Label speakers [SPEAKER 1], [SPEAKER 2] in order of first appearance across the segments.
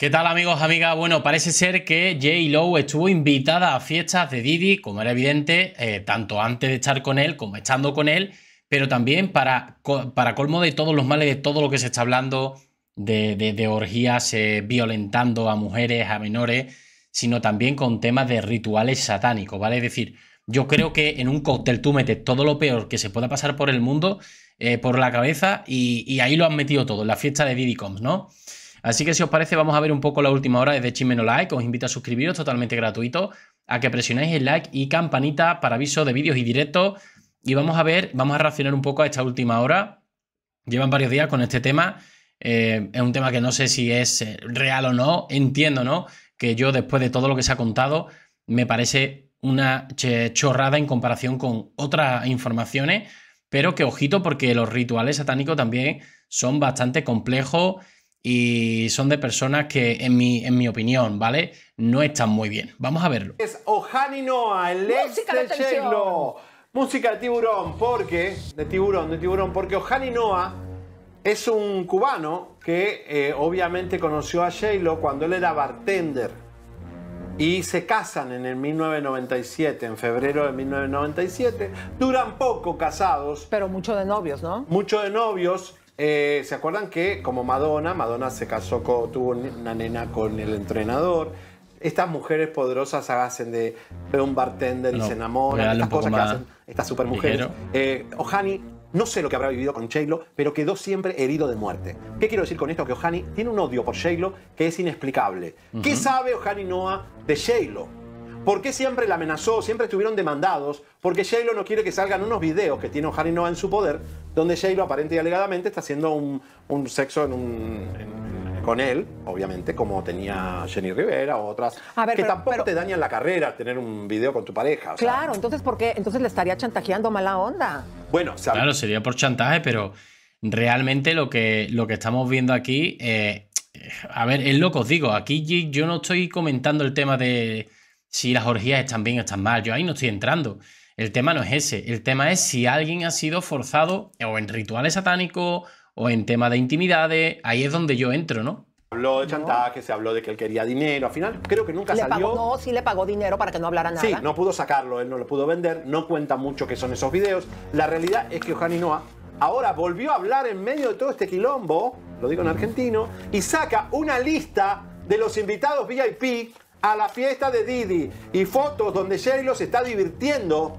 [SPEAKER 1] ¿Qué tal amigos, amigas? Bueno, parece ser que Jay Lowe estuvo invitada a fiestas de Didi, como era evidente, eh, tanto antes de estar con él como estando con él, pero también para, para colmo de todos los males, de todo lo que se está hablando, de, orgías eh, violentando a mujeres, a menores, sino también con temas de rituales satánicos, ¿vale? Es decir, yo creo que en un cóctel tú metes todo lo peor que se pueda pasar por el mundo, eh, por la cabeza, y, ahí lo han metido todo, en la fiesta de Diddy Combs, ¿no? Así que si os parece, vamos a ver un poco la última hora desde Chimeno Like. Os invito a suscribiros, totalmente gratuito, a que presionéis el like y campanita para aviso de vídeos y directos. Y vamos a ver, vamos a reaccionar un poco a esta última hora. Llevan varios días con este tema. Eh, es un tema que no sé si es eh, real o no. Entiendo, ¿no? Que yo, después de todo lo que se ha contado, me parece una chorrada en comparación con otras informaciones. Pero que ojito, porque los rituales satánicos también son bastante complejos y son de personas que, en mi, en mi opinión, ¿vale? No están muy bien. Vamos a verlo.
[SPEAKER 2] Es Ohani Noah el ex de Música de tiburón, porque. De tiburón, de tiburón, porque Ohani Noah es un cubano que eh, obviamente conoció a j cuando él era bartender. Y se casan en el 1997, en febrero de 1997. Duran poco casados. Pero mucho de novios, ¿no? Mucho de novios. Eh, ¿Se acuerdan que como Madonna, Madonna se casó con, tuvo una nena con el entrenador? Estas mujeres poderosas hacen de, de un bartender y se enamoran, estas cosas que hacen estas supermujeres. Eh, Ohani, no sé lo que habrá vivido con Shaylo, pero quedó siempre herido de muerte. ¿Qué quiero decir con esto? Que Ohani tiene un odio por Shaylo que es inexplicable. ¿Qué sabe Ohani Noah de Shaylo? ¿Por qué siempre la amenazó? Siempre estuvieron demandados. Porque Shaylo no quiere que salgan unos videos que tiene Harry Noah en su poder, donde Shaylo aparente y alegadamente está haciendo un, sexo con él, obviamente, como tenía Jenny Rivera o otras. A ver, que tampoco te dañan la carrera tener un video
[SPEAKER 1] con tu pareja. claro,
[SPEAKER 3] entonces, ¿por qué? Entonces le estaría chantajeando mala onda.
[SPEAKER 1] Bueno, claro, sería por chantaje, pero realmente lo que, lo que estamos viendo aquí. Eh, a ver, es lo que os digo. Aquí yo no estoy comentando el tema de si las orgías están bien o están mal. Yo ahí no estoy entrando. El tema no es ese. El tema es si alguien ha sido forzado o en rituales satánicos o en tema de intimidades. Ahí es donde yo entro, ¿no?
[SPEAKER 2] Habló de chantaje, se habló de que él quería dinero. Al final, creo que nunca le Pagó, no,
[SPEAKER 3] sí le pagó dinero para que no hablara nada. Sí, no
[SPEAKER 2] pudo sacarlo, él no lo pudo vender. No cuenta mucho que son esos videos. La realidad es que Ojani Noa ahora volvió a hablar en medio de todo este quilombo, lo digo en argentino, y saca una lista de los invitados VIP a la fiesta de Didi y fotos donde Sheilo se está divirtiendo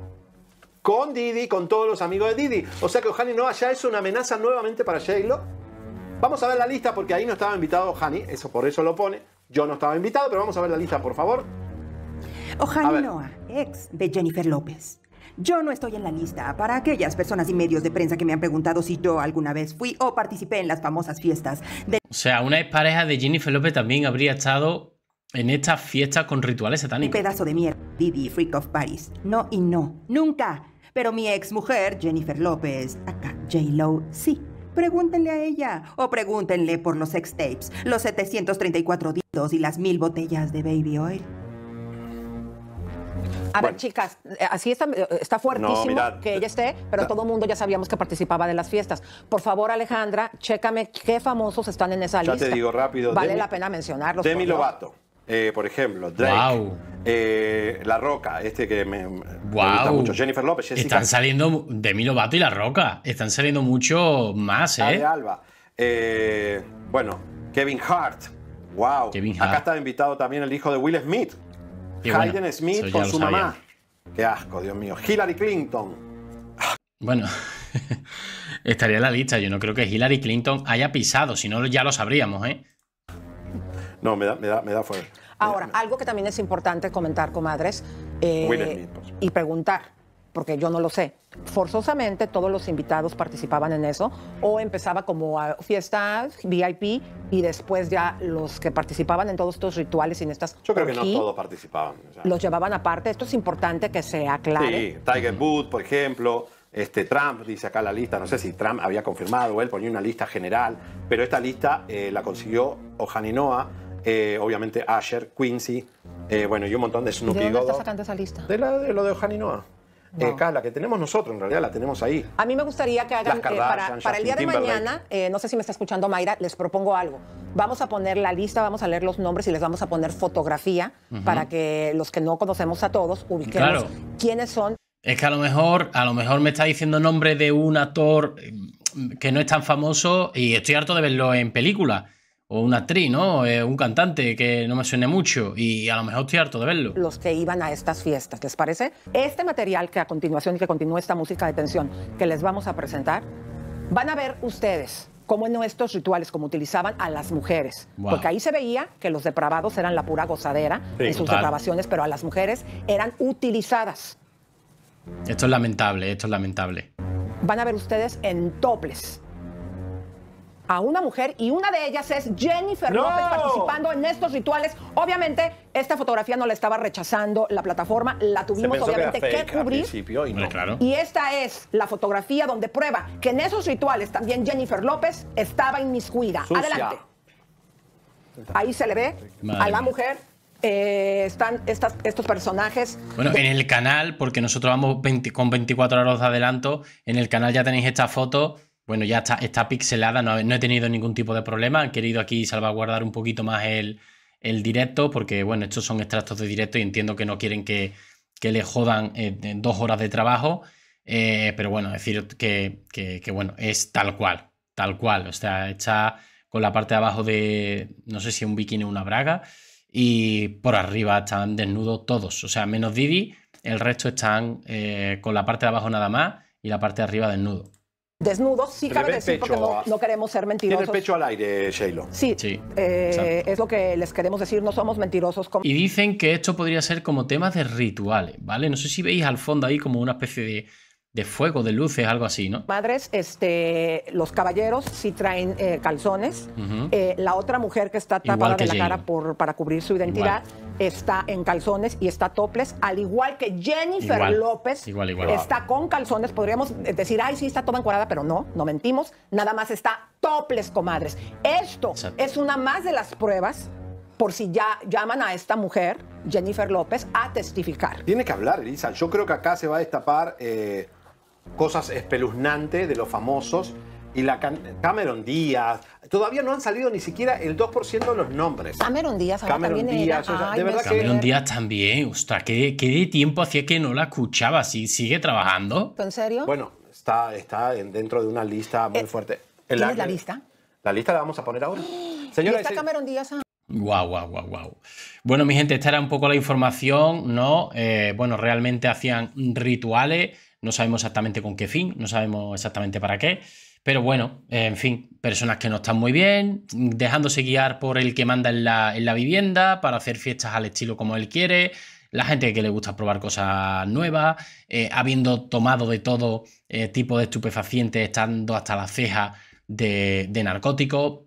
[SPEAKER 2] con Didi, con todos los amigos de Didi. O sea que Ohani Noah ya es una amenaza nuevamente para Sheilo. Vamos a ver la lista porque ahí no estaba invitado Ohani, eso por eso lo pone. Yo no estaba invitado, pero vamos a ver la lista, por favor. Ohani Noah,
[SPEAKER 3] ex de Jennifer López. Yo no estoy en la lista. Para aquellas personas y medios de prensa que me han preguntado si yo alguna vez fui o participé en las famosas fiestas de...
[SPEAKER 1] O sea, una ex pareja de Jennifer López también habría estado en estas fiestas con rituales satánicos. Un pedazo de mierda, Didi, Freak
[SPEAKER 3] of Paris. No y no, nunca. Pero mi ex mujer, Jennifer López, acá J-Lo, sí. Pregúntenle a ella o pregúntenle por los sex tapes, los 734 ditos y las mil botellas de baby oil. A ver, chicas, eh, así está, eh, está fuertísimo que ella esté, pero todo el mundo ya sabíamos que participaba de las fiestas. Por favor, Alejandra, chécame qué famosos están en esa lista. Ya te digo rápido. Vale la pena mencionarlos. Demi Lovato.
[SPEAKER 2] Eh, por ejemplo, Drake. Eh, la Roca, este que me, gusta mucho. Jennifer López, Están
[SPEAKER 1] saliendo de Milo y La Roca. Están saliendo mucho más, ¿eh?
[SPEAKER 2] Alba. Eh, bueno, Kevin Hart. Wow. Acá está invitado también el hijo de Will Smith.
[SPEAKER 1] Hayden Smith con su mamá.
[SPEAKER 2] Qué asco, Dios mío. Hillary Clinton.
[SPEAKER 1] Bueno, estaría en la lista. Yo no creo que Hillary Clinton haya pisado, si no ya lo sabríamos, ¿eh?
[SPEAKER 2] No, me da, me da, me da
[SPEAKER 3] Ahora, algo que también es importante comentar, comadres, eh, y preguntar, porque yo no lo sé. Forzosamente todos los invitados participaban en eso, o empezaba como a fiesta VIP y después ya los que participaban en todos estos rituales y en estas. Yo creo que no todos
[SPEAKER 2] participaban. Los
[SPEAKER 3] llevaban aparte. Esto es importante que se aclare.
[SPEAKER 2] Sí, Tiger Booth, por ejemplo. Este, Trump dice acá la lista, no sé si Trump había confirmado, él ponía una lista general, pero esta lista eh, la consiguió Ojaninoa eh, obviamente Asher, Quincy, eh, bueno, y un montón de Snoopy. ¿De dónde estás esa lista? De, lo de Ojani Noah. No. Eh, la que tenemos nosotros, en realidad la tenemos ahí.
[SPEAKER 3] A mí me gustaría que hagan, para, el día de mañana, no sé si me está escuchando Mayra, les propongo algo. Vamos a poner la lista, vamos a leer los nombres y les vamos a poner fotografía para que los que no conocemos a todos ubiquemos
[SPEAKER 1] quiénes son. Es que a lo mejor, a lo mejor me está diciendo nombre de un actor que no es tan famoso y estoy harto de verlo en película o una actriz, ¿no? Eh, un cantante que no me suene mucho y a lo mejor estoy harto de verlo.
[SPEAKER 3] Los que iban a estas fiestas, ¿les parece? Este material que a continuación y que continúa esta música de tensión que les vamos a presentar, van a ver ustedes cómo en estos rituales, como utilizaban a las mujeres. Porque ahí se veía que los depravados eran la pura gozadera en sus depravaciones, pero a las mujeres eran utilizadas.
[SPEAKER 1] Esto es lamentable, esto es lamentable.
[SPEAKER 3] Van a ver ustedes en toples a una mujer y una de ellas es Jennifer López participando en estos rituales. Obviamente, esta fotografía no la estaba rechazando la plataforma, la tuvimos obviamente que, cubrir. Y, esta es la fotografía donde prueba que en esos rituales también Jennifer López estaba inmiscuida. Adelante. Ahí se le ve a la mujer eh, están estos personajes.
[SPEAKER 1] Bueno, en el canal, porque nosotros vamos con 24 horas de adelanto, en el canal ya tenéis esta foto bueno, ya está, está pixelada, no, he tenido ningún tipo de problema. He querido aquí salvaguardar un poquito más el, directo, porque bueno, estos son extractos de directo y entiendo que no quieren que, le jodan eh, dos horas de trabajo. Eh, pero bueno, decir que, bueno, es tal cual, tal cual. O sea, está con la parte de abajo de, no sé si un bikini o una braga, y por arriba están desnudos todos. O sea, menos Didi, el resto están eh, con la parte de abajo nada más y la parte de arriba desnudo
[SPEAKER 3] desnudos. Sí, cabe decir, porque no, queremos ser mentirosos. Tiene
[SPEAKER 1] el pecho al aire, Sheilo. Sí, sí
[SPEAKER 3] eh, es lo que les queremos decir, no somos mentirosos. Como... Y
[SPEAKER 1] dicen que esto podría ser como tema de rituales, ¿vale? No sé si veis al fondo ahí como una especie de, de fuego, de luces, algo así, ¿no?
[SPEAKER 3] Madres, este, los caballeros sí traen eh, calzones. Eh, la otra mujer que está tapada de la cara por, para cubrir su identidad está en calzones y está topless, al igual que Jennifer López está con calzones. Podríamos eh, decir, ay, sí, está toda encuadrada, pero no, no mentimos. Nada más está topless, comadres. Esto es una más de las pruebas por si ya llaman a esta mujer, Jennifer López, a testificar.
[SPEAKER 2] Tiene que hablar, Elisa. Yo creo que acá se va a destapar eh, cosas espeluznantes de los famosos y la Cameron Díaz. Todavía no han salido ni siquiera el 2% de los nombres.
[SPEAKER 3] Cameron Díaz, Cameron también Díaz, de verdad Cameron
[SPEAKER 1] Díaz también, ostras, ¿qué, ¿qué, tiempo hacía que no la escuchaba? si ¿Sigue trabajando?
[SPEAKER 3] ¿En serio?
[SPEAKER 2] Bueno, está, está dentro de una
[SPEAKER 1] lista muy eh, fuerte. ¿Quién la, la, lista?
[SPEAKER 2] La lista la vamos a poner ahora.
[SPEAKER 1] Señora, ¿Y está
[SPEAKER 3] Cameron Díaz? Ah.
[SPEAKER 1] Guau, guau, guau, guau. Bueno, mi gente, esta era un poco la información, ¿no? Eh, bueno, realmente hacían rituales, no sabemos exactamente con qué fin, no sabemos exactamente para qué. Pero bueno, en fin, personas que no están muy bien, dejándose guiar por el que manda en la, vivienda para hacer fiestas al estilo como él quiere, la gente que le gusta probar cosas nuevas, eh, habiendo tomado de todo eh, tipo de estupefacientes, estando hasta la ceja de, de narcóticos,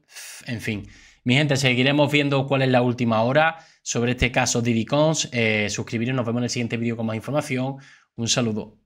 [SPEAKER 1] en fin. Mi gente, seguiremos viendo cuál es la última hora sobre este caso Didicons. Eh, suscribiros, nos vemos en el siguiente vídeo con más información. Un saludo.